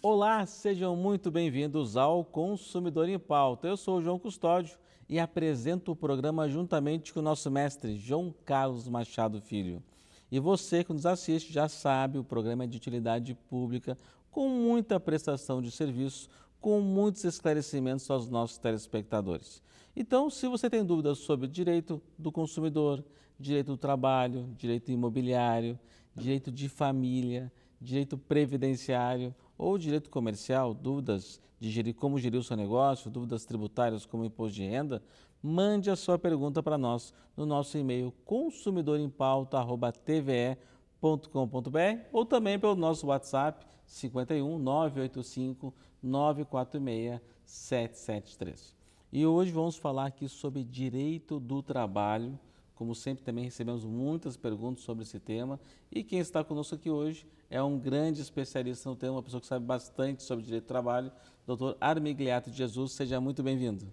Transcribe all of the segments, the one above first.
Olá, sejam muito bem-vindos ao Consumidor em Pauta. Eu sou o João Custódio e apresento o programa juntamente com o nosso mestre João Carlos Machado Filho. E você que nos assiste já sabe, o programa é de utilidade pública com muita prestação de serviço com muitos esclarecimentos aos nossos telespectadores. Então, se você tem dúvidas sobre direito do consumidor, direito do trabalho, direito imobiliário, direito de família, direito previdenciário ou direito comercial, dúvidas de gerir, como gerir o seu negócio, dúvidas tributárias como imposto de renda, mande a sua pergunta para nós no nosso e-mail consumidorempauta.tve.com www.cbn.com.br ou também pelo nosso WhatsApp 51 985 946 773. E hoje vamos falar aqui sobre direito do trabalho. Como sempre, também recebemos muitas perguntas sobre esse tema. E quem está conosco aqui hoje é um grande especialista no tema, uma pessoa que sabe bastante sobre direito do trabalho, doutor Armigliato de Jesus. Seja muito bem-vindo.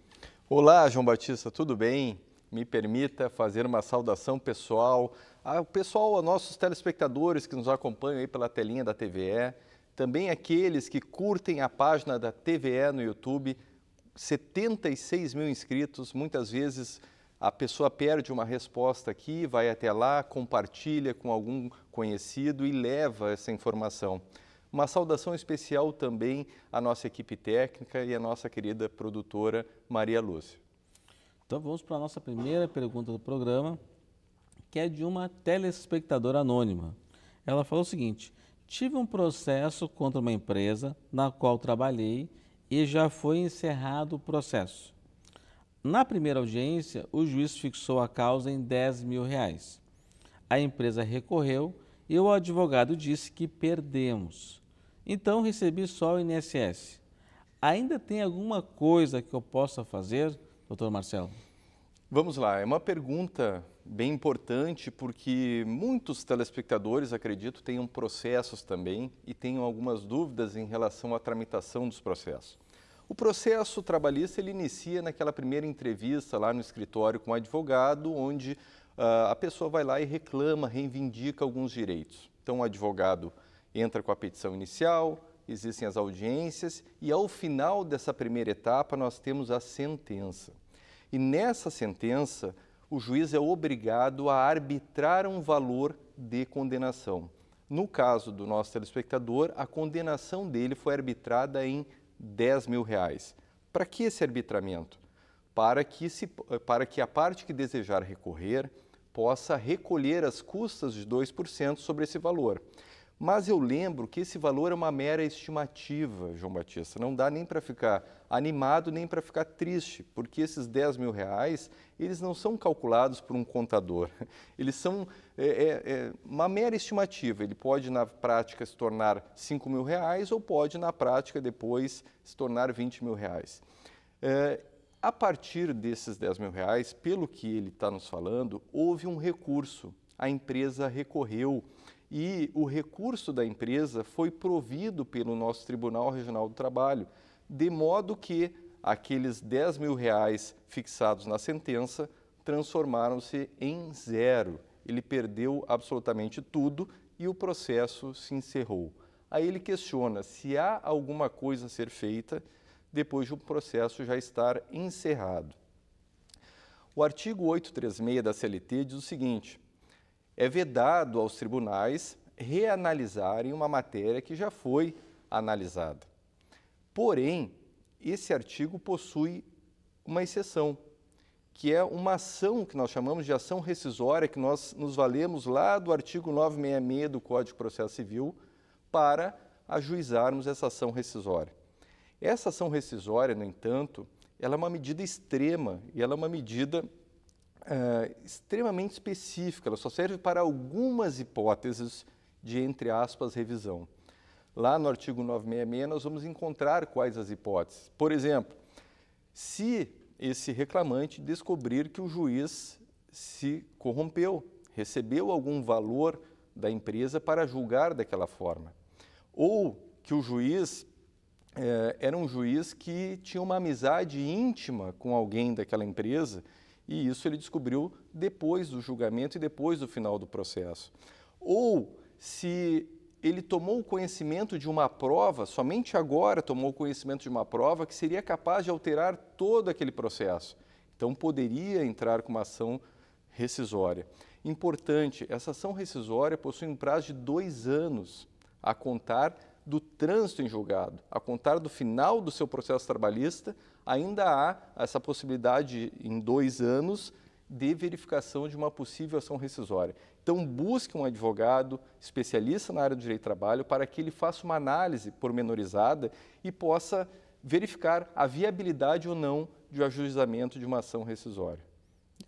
Olá, João Batista, tudo bem? Me permita fazer uma saudação pessoal ao ah, pessoal, aos nossos telespectadores que nos acompanham aí pela telinha da TVE, também aqueles que curtem a página da TVE no YouTube, 76 mil inscritos, muitas vezes a pessoa perde uma resposta aqui, vai até lá, compartilha com algum conhecido e leva essa informação. Uma saudação especial também à nossa equipe técnica e à nossa querida produtora Maria Lúcia. Então vamos para a nossa primeira pergunta do programa que é de uma telespectadora anônima. Ela falou o seguinte: tive um processo contra uma empresa na qual trabalhei e já foi encerrado o processo. Na primeira audiência, o juiz fixou a causa em 10 mil reais. A empresa recorreu e o advogado disse que perdemos. Então recebi só o INSS. Ainda tem alguma coisa que eu possa fazer, doutor Marcelo? Vamos lá, é uma pergunta bem importante porque muitos telespectadores, acredito, tenham processos também e tenham algumas dúvidas em relação à tramitação dos processos. O processo trabalhista ele inicia naquela primeira entrevista lá no escritório com o advogado, onde uh, a pessoa vai lá e reclama, reivindica alguns direitos. Então o advogado entra com a petição inicial, existem as audiências e ao final dessa primeira etapa nós temos a sentença. E nessa sentença, o juiz é obrigado a arbitrar um valor de condenação. No caso do nosso telespectador, a condenação dele foi arbitrada em 10 mil reais. Para que esse arbitramento? Para que, se, para que a parte que desejar recorrer possa recolher as custas de 2% sobre esse valor. Mas eu lembro que esse valor é uma mera estimativa, João Batista. Não dá nem para ficar animado, nem para ficar triste, porque esses 10 mil reais, eles não são calculados por um contador. Eles são é, é, é, uma mera estimativa. Ele pode, na prática, se tornar 5 mil reais ou pode, na prática, depois se tornar 20 mil reais. É, a partir desses 10 mil reais, pelo que ele está nos falando, houve um recurso. A empresa recorreu e o recurso da empresa foi provido pelo nosso Tribunal Regional do Trabalho, de modo que aqueles 10 mil reais fixados na sentença transformaram-se em zero. Ele perdeu absolutamente tudo e o processo se encerrou. Aí ele questiona se há alguma coisa a ser feita depois de o um processo já estar encerrado. O artigo 836 da CLT diz o seguinte: é vedado aos tribunais reanalisarem uma matéria que já foi analisada. Porém, esse artigo possui uma exceção, que é uma ação que nós chamamos de ação rescisória, que nós nos valemos lá do artigo 966 do Código de Processo Civil para ajuizarmos essa ação rescisória. Essa ação rescisória, no entanto, ela é uma medida extrema e ela é uma medida uh, extremamente específica, ela só serve para algumas hipóteses de, entre aspas, revisão. Lá no artigo 966, nós vamos encontrar quais as hipóteses. Por exemplo, se esse reclamante descobrir que o juiz se corrompeu, recebeu algum valor da empresa para julgar daquela forma, ou que o juiz eh, era um juiz que tinha uma amizade íntima com alguém daquela empresa e isso ele descobriu depois do julgamento e depois do final do processo. Ou se ele tomou conhecimento de uma prova, somente agora tomou conhecimento de uma prova que seria capaz de alterar todo aquele processo. Então poderia entrar com uma ação rescisória. Importante, essa ação rescisória possui um prazo de dois anos a contar do trânsito em julgado. A contar do final do seu processo trabalhista, ainda há essa possibilidade, em dois anos, de verificação de uma possível ação rescisória. Então, busque um advogado especialista na área do direito do trabalho para que ele faça uma análise pormenorizada e possa verificar a viabilidade ou não de um ajuizamento de uma ação rescisória.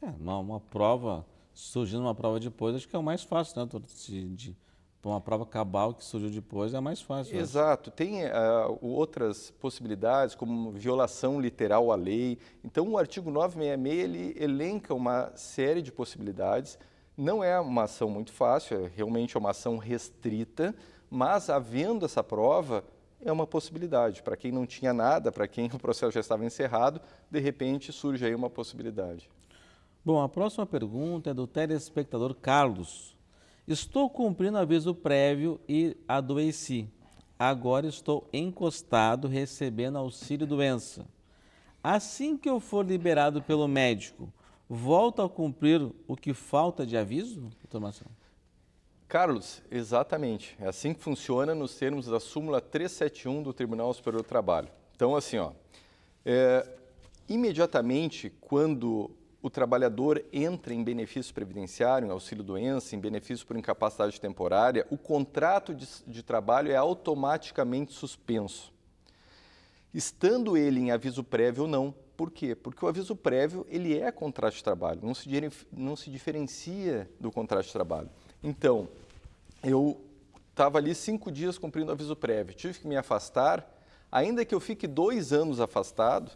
É, uma, uma prova, surgindo uma prova depois, acho que é o mais fácil, né, de, de para uma prova cabal que surgiu depois é mais fácil. Né? Exato. Tem uh, outras possibilidades, como violação literal à lei. Então, o artigo 966 ele elenca uma série de possibilidades. Não é uma ação muito fácil, é realmente é uma ação restrita, mas havendo essa prova, é uma possibilidade. Para quem não tinha nada, para quem o processo já estava encerrado, de repente surge aí uma possibilidade. Bom, a próxima pergunta é do telespectador Carlos. Estou cumprindo aviso prévio e adoeci. Agora estou encostado recebendo auxílio doença. Assim que eu for liberado pelo médico, volto a cumprir o que falta de aviso, doutor Marcelo? Carlos, exatamente. É assim que funciona nos termos da súmula 371 do Tribunal Superior do Trabalho. Então, assim, ó, é, imediatamente quando o trabalhador entra em benefício previdenciário, em auxílio-doença, em benefício por incapacidade temporária, o contrato de, de, trabalho é automaticamente suspenso. Estando ele em aviso prévio ou não. Por quê? Porque o aviso prévio ele é contrato de trabalho, não se, não se diferencia do contrato de trabalho. Então, eu estava ali cinco dias cumprindo o aviso prévio, tive que me afastar, ainda que eu fique dois anos afastado,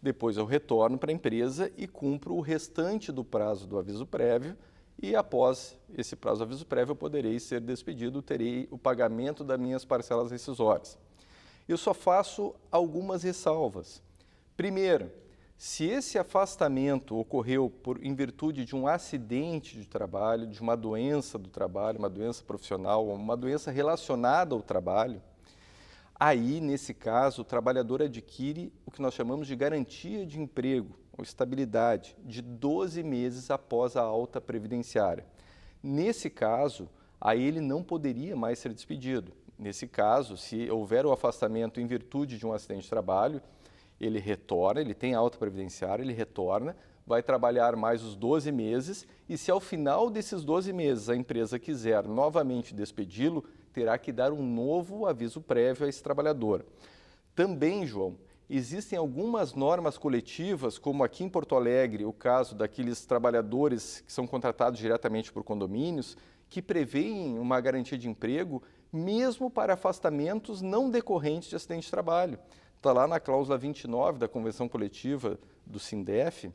depois eu retorno para a empresa e cumpro o restante do prazo do aviso prévio e após esse prazo do aviso prévio eu poderei ser despedido, terei o pagamento das minhas parcelas rescisórias. Eu só faço algumas ressalvas. Primeiro, se esse afastamento ocorreu por, em virtude de um acidente de trabalho, de uma doença do trabalho, uma doença profissional, uma doença relacionada ao trabalho, Aí, nesse caso, o trabalhador adquire o que nós chamamos de garantia de emprego ou estabilidade de 12 meses após a alta previdenciária. Nesse caso, aí ele não poderia mais ser despedido. Nesse caso, se houver o afastamento em virtude de um acidente de trabalho, ele retorna, ele tem alta previdenciária, ele retorna, vai trabalhar mais os 12 meses e, se ao final desses 12 meses a empresa quiser novamente despedi-lo, terá que dar um novo aviso prévio a esse trabalhador. Também, João, existem algumas normas coletivas, como aqui em Porto Alegre, o caso daqueles trabalhadores que são contratados diretamente por condomínios, que preveem uma garantia de emprego mesmo para afastamentos não decorrentes de acidente de trabalho. Está lá na cláusula 29 da Convenção Coletiva do SINDEF,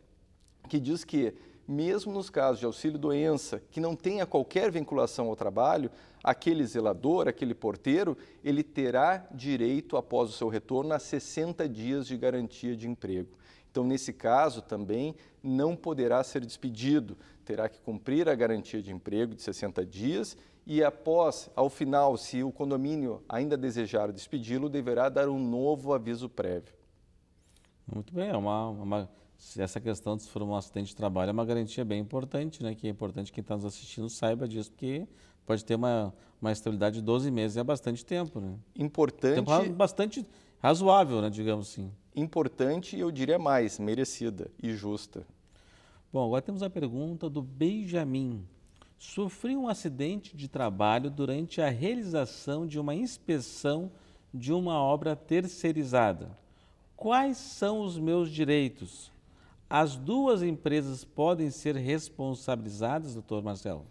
que diz que, mesmo nos casos de auxílio-doença que não tenha qualquer vinculação ao trabalho, aquele zelador, aquele porteiro, ele terá direito, após o seu retorno, a 60 dias de garantia de emprego. Então, nesse caso também, não poderá ser despedido, terá que cumprir a garantia de emprego de 60 dias e, após, ao final, se o condomínio ainda desejar despedi-lo, deverá dar um novo aviso prévio. Muito bem, é uma, uma se essa questão de se for um acidente de trabalho é uma garantia bem importante, né? Que é importante quem está nos assistindo saiba disso, porque pode ter uma, uma estabilidade de 12 meses, é bastante tempo, né? Importante. Tempo bastante razoável, né? Digamos assim. Importante e eu diria mais, merecida e justa. Bom, agora temos a pergunta do Benjamin. Sofri um acidente de trabalho durante a realização de uma inspeção de uma obra terceirizada. Quais são os meus direitos? As duas empresas podem ser responsabilizadas, doutor Marcelo?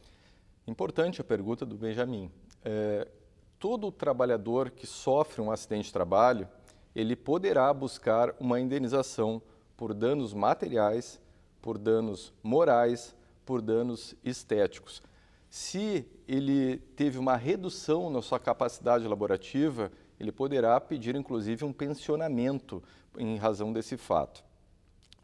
Importante a pergunta do Benjamin. É, todo trabalhador que sofre um acidente de trabalho, ele poderá buscar uma indenização por danos materiais, por danos morais, por danos estéticos. Se ele teve uma redução na sua capacidade laborativa, ele poderá pedir inclusive um pensionamento em razão desse fato.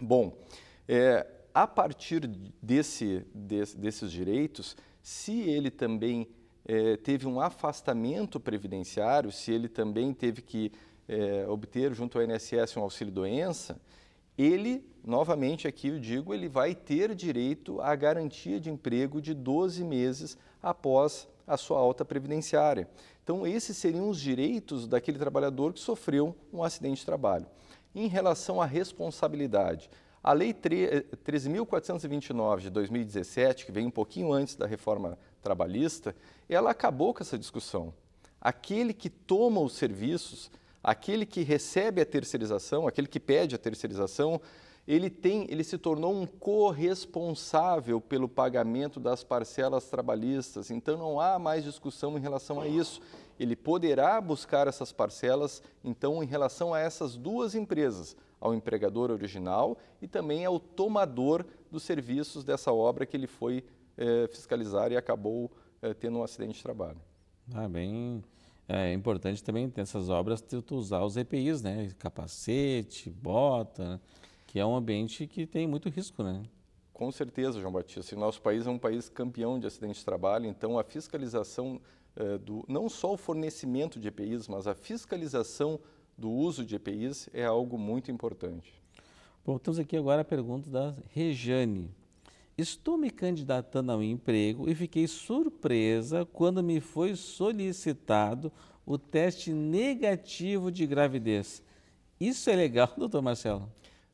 Bom, é, a partir desse, desse, desses direitos, se ele também é, teve um afastamento previdenciário, se ele também teve que é, obter junto ao INSS um auxílio-doença, ele, novamente aqui eu digo, ele vai ter direito à garantia de emprego de 12 meses após a sua alta previdenciária. Então, esses seriam os direitos daquele trabalhador que sofreu um acidente de trabalho. Em relação à responsabilidade, a Lei 13.429 eh, de 2017, que vem um pouquinho antes da reforma trabalhista, ela acabou com essa discussão. Aquele que toma os serviços, aquele que recebe a terceirização, aquele que pede a terceirização, ele, tem, ele se tornou um corresponsável pelo pagamento das parcelas trabalhistas. Então não há mais discussão em relação a isso ele poderá buscar essas parcelas, então, em relação a essas duas empresas, ao empregador original e também ao tomador dos serviços dessa obra que ele foi eh, fiscalizar e acabou eh, tendo um acidente de trabalho. Ah, bem é importante também nessas obras tu, tu usar os EPIs, né? Capacete, bota, né? que é um ambiente que tem muito risco, né? Com certeza, João Batista. E nosso país é um país campeão de acidentes de trabalho, então a fiscalização eh, do não só o fornecimento de EPIs, mas a fiscalização do uso de EPIs é algo muito importante. Voltamos aqui agora à pergunta da Rejane. Estou me candidatando a um emprego e fiquei surpresa quando me foi solicitado o teste negativo de gravidez. Isso é legal, doutor Marcelo?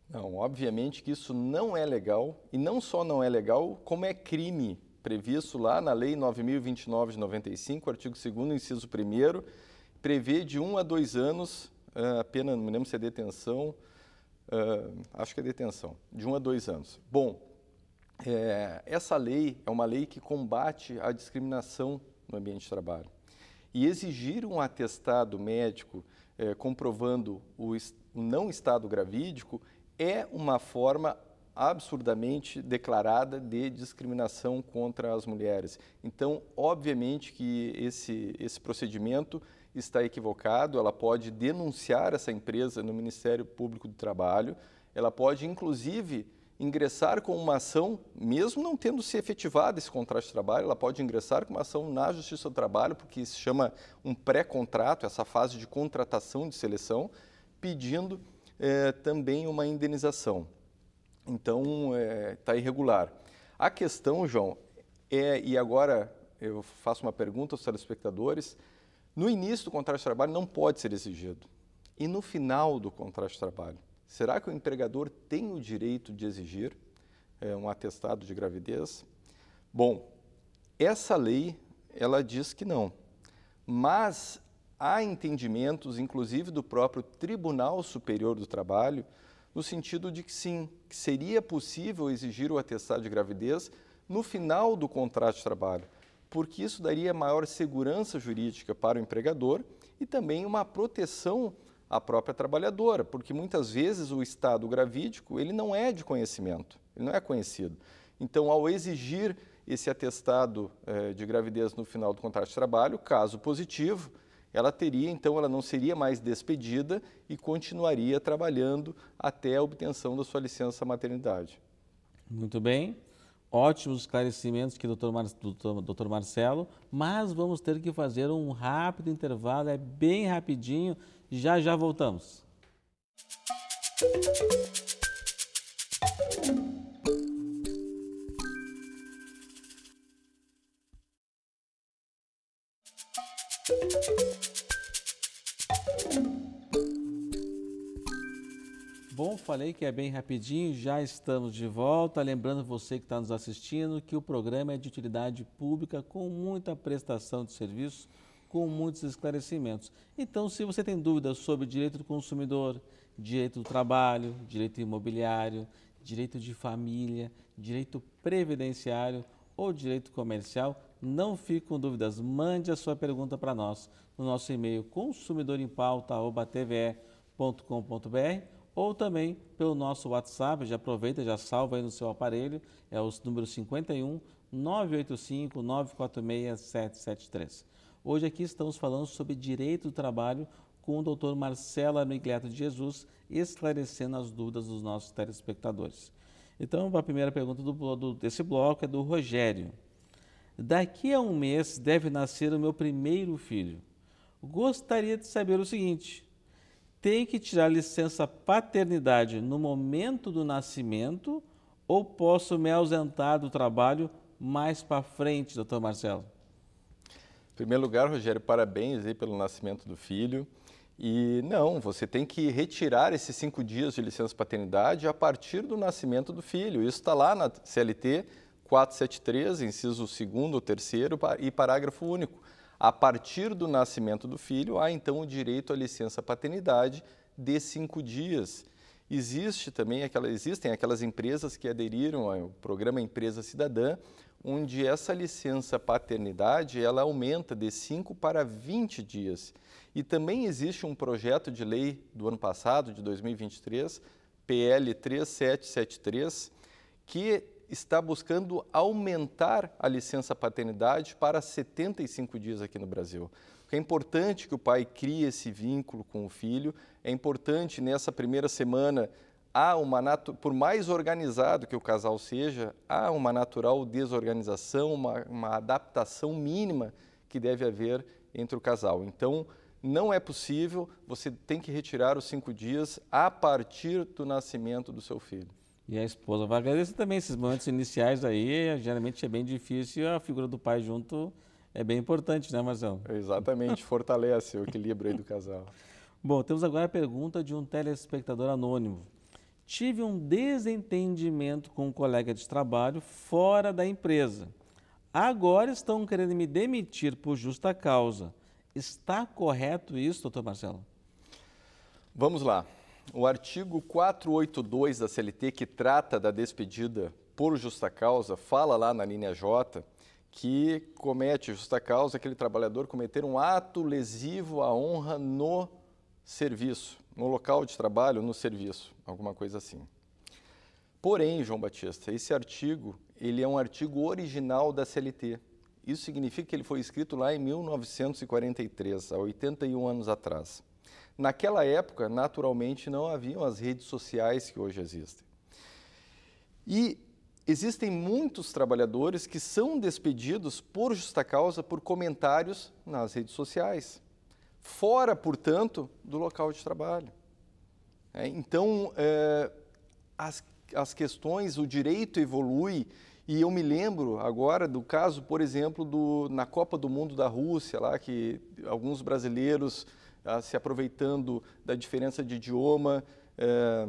Não, obviamente que isso não é legal e não só não é legal, como é crime previsto lá na Lei 9.029 de 95, artigo 2 inciso 1 prevê de um a dois anos a ah, pena, não me lembro se é detenção, uh, acho que é detenção, de um a dois anos. Bom, é, essa lei é uma lei que combate a discriminação no ambiente de trabalho. E exigir um atestado médico é, comprovando o não estado gravídico é uma forma absurdamente declarada de discriminação contra as mulheres. Então, obviamente que esse, esse procedimento está equivocado, ela pode denunciar essa empresa no Ministério Público do Trabalho, ela pode, inclusive, ingressar com uma ação, mesmo não tendo se efetivado esse contrato de trabalho, ela pode ingressar com uma ação na Justiça do Trabalho, porque se chama um pré-contrato, essa fase de contratação de seleção, pedindo é, também uma indenização. Então, está é, irregular. A questão, João, é, e agora eu faço uma pergunta aos telespectadores, no início do contrato de trabalho não pode ser exigido. E no final do contrato de trabalho, será que o empregador tem o direito de exigir é, um atestado de gravidez? Bom, essa lei, ela diz que não. Mas há entendimentos, inclusive do próprio Tribunal Superior do Trabalho, no sentido de que sim, que seria possível exigir o atestado de gravidez no final do contrato de trabalho, porque isso daria maior segurança jurídica para o empregador e também uma proteção à própria trabalhadora, porque muitas vezes o estado gravídico ele não é de conhecimento, ele não é conhecido. Então, ao exigir esse atestado eh, de gravidez no final do contrato de trabalho, caso positivo, ela teria, então, ela não seria mais despedida e continuaria trabalhando até a obtenção da sua licença maternidade. Muito bem. Ótimos esclarecimentos aqui, doutor, Mar... doutor Marcelo, mas vamos ter que fazer um rápido intervalo, é bem rapidinho, já já voltamos. Música falei que é bem rapidinho, já estamos de volta. Lembrando você que está nos assistindo que o programa é de utilidade pública com muita prestação de serviço, com muitos esclarecimentos. Então, se você tem dúvidas sobre direito do consumidor, direito do trabalho, direito imobiliário, direito de família, direito previdenciário ou direito comercial, não fique com dúvidas. Mande a sua pergunta para nós no nosso e-mail consumidorimpauta.tve.com.br ou também pelo nosso WhatsApp, já aproveita, já salva aí no seu aparelho, é o número 51 985 946 773. Hoje aqui estamos falando sobre direito do trabalho com o doutor Marcelo Amigleto de Jesus, esclarecendo as dúvidas dos nossos telespectadores. Então, a primeira pergunta do, do, desse bloco é do Rogério. Daqui a um mês deve nascer o meu primeiro filho. Gostaria de saber o seguinte: tem que tirar licença paternidade no momento do nascimento ou posso me ausentar do trabalho mais para frente, doutor Marcelo? Em primeiro lugar, Rogério, parabéns aí pelo nascimento do filho. E não, você tem que retirar esses cinco dias de licença paternidade a partir do nascimento do filho. Isso está lá na CLT 473, inciso 2 ou 3 e parágrafo único. A partir do nascimento do filho, há então o direito à licença paternidade de cinco dias. Existe também aquela, existem aquelas empresas que aderiram ao programa Empresa Cidadã, onde essa licença paternidade ela aumenta de 5 para 20 dias. E também existe um projeto de lei do ano passado, de 2023, PL 3773, que está buscando aumentar a licença paternidade para 75 dias aqui no Brasil. É importante que o pai crie esse vínculo com o filho, é importante nessa primeira semana há uma por mais organizado que o casal seja, há uma natural desorganização, uma, uma, adaptação mínima que deve haver entre o casal. Então, não é possível, você tem que retirar os cinco dias a partir do nascimento do seu filho. E a esposa vai agradecer também esses momentos iniciais aí. Geralmente é bem difícil, a figura do pai junto é bem importante, né, Marcelo? Exatamente, fortalece o equilíbrio aí do casal. Bom, temos agora a pergunta de um telespectador anônimo. Tive um desentendimento com um colega de trabalho fora da empresa. Agora estão querendo me demitir por justa causa. Está correto isso, doutor Marcelo? Vamos lá o artigo 482 da CLT, que trata da despedida por justa causa, fala lá na linha J que comete justa causa aquele trabalhador cometer um ato lesivo à honra no serviço, no local de trabalho, no serviço, alguma coisa assim. Porém, João Batista, esse artigo, ele é um artigo original da CLT. Isso significa que ele foi escrito lá em 1943, há 81 anos atrás. Naquela época, naturalmente, não haviam as redes sociais que hoje existem. E existem muitos trabalhadores que são despedidos por justa causa por comentários nas redes sociais, fora, portanto, do local de trabalho. É, então, é, as, as questões, o direito evolui. E eu me lembro agora do caso, por exemplo, do, na Copa do Mundo da Rússia, lá que alguns brasileiros Tá se aproveitando da diferença de idioma, eh,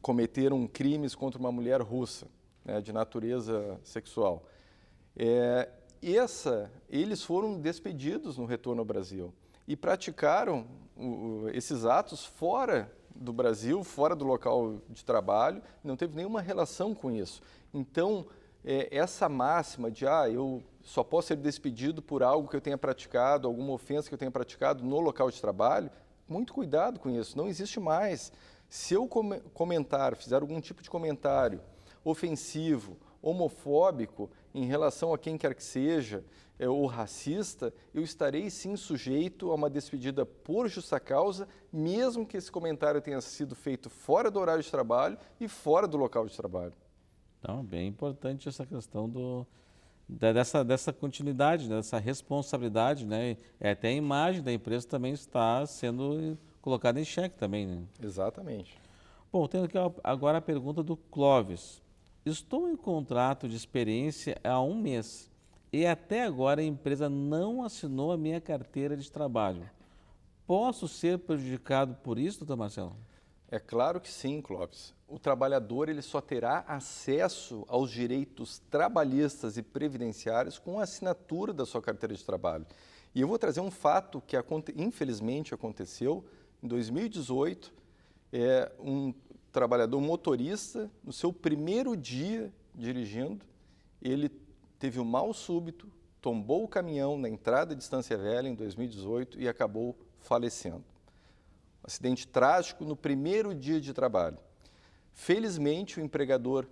cometeram crimes contra uma mulher russa, né, de natureza sexual. É, essa, eles foram despedidos no retorno ao Brasil e praticaram o, esses atos fora do Brasil, fora do local de trabalho, não teve nenhuma relação com isso. Então, é, essa máxima de, ah, eu só posso ser despedido por algo que eu tenha praticado, alguma ofensa que eu tenha praticado no local de trabalho, muito cuidado com isso, não existe mais. Se eu comentar, fizer algum tipo de comentário ofensivo, homofóbico em relação a quem quer que seja, é, ou racista, eu estarei sim sujeito a uma despedida por justa causa, mesmo que esse comentário tenha sido feito fora do horário de trabalho e fora do local de trabalho. Então, bem importante essa questão do, dessa, dessa continuidade, né, dessa responsabilidade, né? Até a imagem da empresa também está sendo colocada em xeque também, né? Exatamente. Bom, tendo aqui agora a pergunta do Clóvis. Estou em contrato de experiência há um mês e até agora a empresa não assinou a minha carteira de trabalho. Posso ser prejudicado por isso, doutor Marcelo? É claro que sim, Clóvis. O trabalhador ele só terá acesso aos direitos trabalhistas e previdenciários com a assinatura da sua carteira de trabalho. E eu vou trazer um fato que infelizmente aconteceu em 2018. É um trabalhador motorista, no seu primeiro dia dirigindo, ele teve um mal súbito, tombou o caminhão na entrada de Estância Velha em 2018 e acabou falecendo acidente trágico no primeiro dia de trabalho. Felizmente, o empregador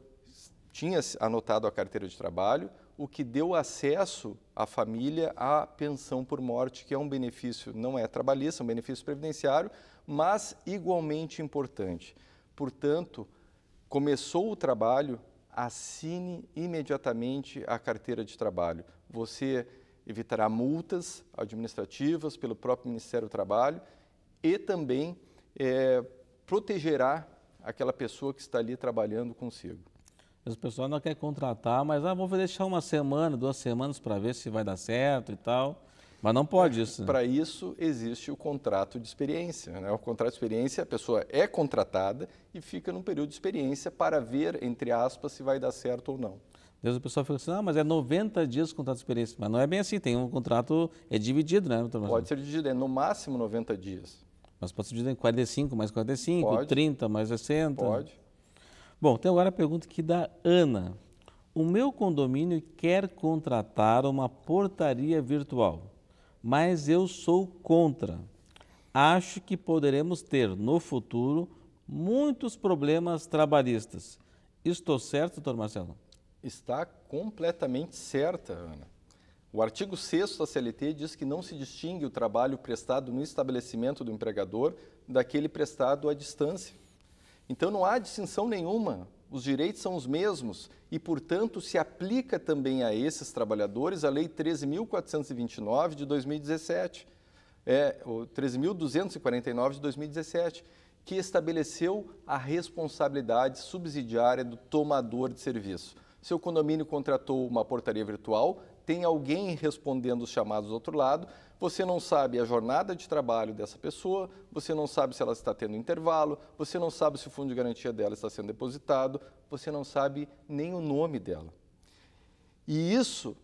tinha anotado a carteira de trabalho, o que deu acesso à família à pensão por morte, que é um benefício, não é trabalhista, é um benefício previdenciário, mas igualmente importante. Portanto, começou o trabalho, assine imediatamente a carteira de trabalho. Você evitará multas administrativas pelo próprio Ministério do Trabalho e também é, protegerá aquela pessoa que está ali trabalhando consigo. Mas o pessoal não quer contratar, mas ah, vou deixar uma semana, duas semanas para ver se vai dar certo e tal. Mas não pode é, isso. Né? Para isso existe o contrato de experiência. Né? O contrato de experiência, a pessoa é contratada e fica num período de experiência para ver, entre aspas, se vai dar certo ou não. Deus, o pessoal fica assim, ah, mas é 90 dias o contrato de experiência. Mas não é bem assim, tem um contrato, é dividido, né? Pode ser dividido, é no máximo 90 dias. Mas pode ser dividido em 45 mais 45, pode. 30 mais 60. Pode. Bom, tem agora a pergunta aqui da Ana. O meu condomínio quer contratar uma portaria virtual, mas eu sou contra. Acho que poderemos ter no futuro muitos problemas trabalhistas. Estou certo, doutor Marcelo? Está completamente certa, Ana. O artigo 6 da CLT diz que não se distingue o trabalho prestado no estabelecimento do empregador daquele prestado à distância. Então não há distinção nenhuma, os direitos são os mesmos e, portanto, se aplica também a esses trabalhadores a Lei 13.429 de 2017, é, 13.249 de 2017, que estabeleceu a responsabilidade subsidiária do tomador de serviço. Seu condomínio contratou uma portaria virtual, tem alguém respondendo os chamados do outro lado, você não sabe a jornada de trabalho dessa pessoa, você não sabe se ela está tendo intervalo, você não sabe se o fundo de garantia dela está sendo depositado, você não sabe nem o nome dela. E isso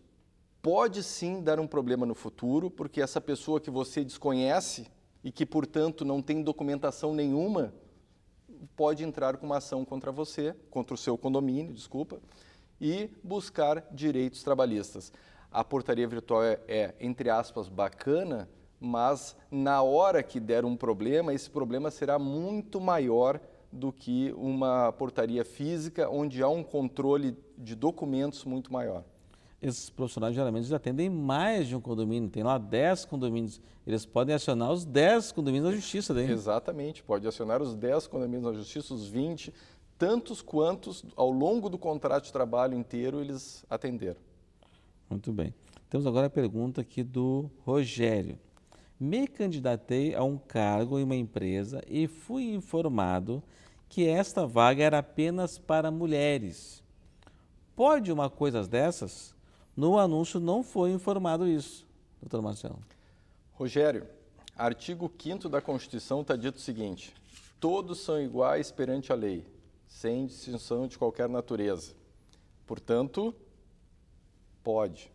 pode sim dar um problema no futuro, porque essa pessoa que você desconhece e que, portanto, não tem documentação nenhuma, pode entrar com uma ação contra você, contra o seu condomínio, desculpa, e buscar direitos trabalhistas a portaria virtual é, é, entre aspas, bacana, mas na hora que der um problema, esse problema será muito maior do que uma portaria física, onde há um controle de documentos muito maior. Esses profissionais geralmente atendem mais de um condomínio, tem lá 10 condomínios. Eles podem acionar os 10 condomínios na justiça, daí? Né? Exatamente, pode acionar os 10 condomínios na justiça, os 20, tantos quantos ao longo do contrato de trabalho inteiro eles atenderam. Muito bem. Temos agora a pergunta aqui do Rogério. Me candidatei a um cargo em uma empresa e fui informado que esta vaga era apenas para mulheres. Pode uma coisa dessas? No anúncio não foi informado isso, doutor Marcelo. Rogério, artigo 5 da Constituição está dito o seguinte: todos são iguais perante a lei, sem distinção de qualquer natureza. Portanto, pode.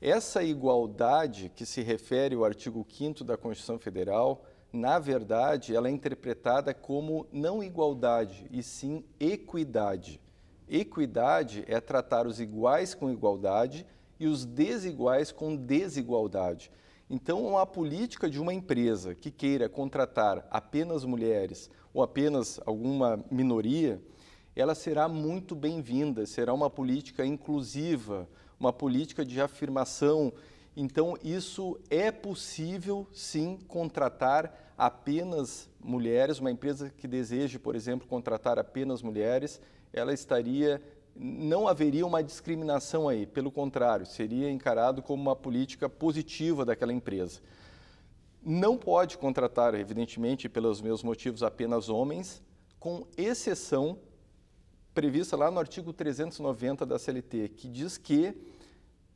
Essa igualdade que se refere ao artigo 5 da Constituição Federal, na verdade, ela é interpretada como não igualdade, e sim equidade. Equidade é tratar os iguais com igualdade e os desiguais com desigualdade. Então, a política de uma empresa que queira contratar apenas mulheres ou apenas alguma minoria, ela será muito bem-vinda, será uma política inclusiva, uma política de afirmação. Então, isso é possível, sim, contratar apenas mulheres. Uma empresa que deseje, por exemplo, contratar apenas mulheres, ela estaria. Não haveria uma discriminação aí, pelo contrário, seria encarado como uma política positiva daquela empresa. Não pode contratar, evidentemente, pelos meus motivos, apenas homens, com exceção prevista lá no artigo 390 da CLT, que diz que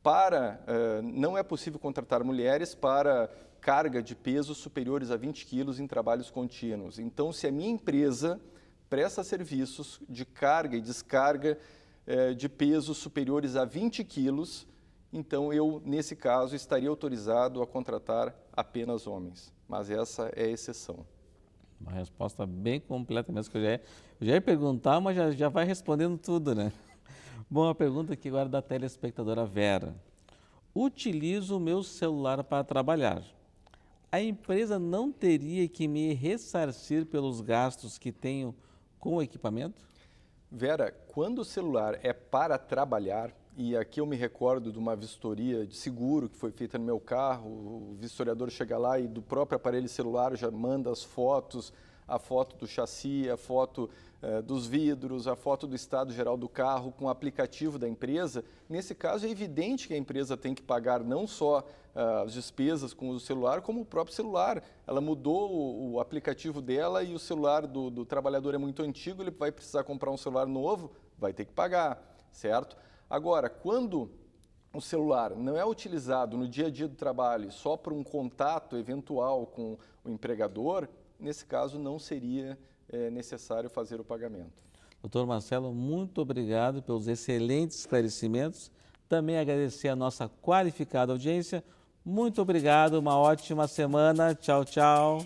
para uh, não é possível contratar mulheres para carga de pesos superiores a 20 quilos em trabalhos contínuos. Então, se a minha empresa presta serviços de carga e descarga uh, de pesos superiores a 20 quilos, então eu, nesse caso, estaria autorizado a contratar apenas homens. Mas essa é a exceção. Uma resposta bem completa mesmo, que eu já ia, eu já ia perguntar, mas já, já vai respondendo tudo, né? Bom, a pergunta aqui agora é da telespectadora Vera. Utilizo o meu celular para trabalhar. A empresa não teria que me ressarcir pelos gastos que tenho com o equipamento? Vera, quando o celular é para trabalhar, e aqui eu me recordo de uma vistoria de seguro que foi feita no meu carro. O vistoriador chega lá e do próprio aparelho celular já manda as fotos, a foto do chassi, a foto eh, dos vidros, a foto do estado geral do carro com o aplicativo da empresa. Nesse caso é evidente que a empresa tem que pagar não só ah, as despesas com o celular, como o próprio celular. Ela mudou o, o aplicativo dela e o celular do, do trabalhador é muito antigo, ele vai precisar comprar um celular novo, vai ter que pagar, certo? Agora, quando o celular não é utilizado no dia a dia do trabalho só para um contato eventual com o empregador, nesse caso não seria é, necessário fazer o pagamento. Doutor Marcelo, muito obrigado pelos excelentes esclarecimentos. Também agradecer a nossa qualificada audiência. Muito obrigado, uma ótima semana. Tchau, tchau.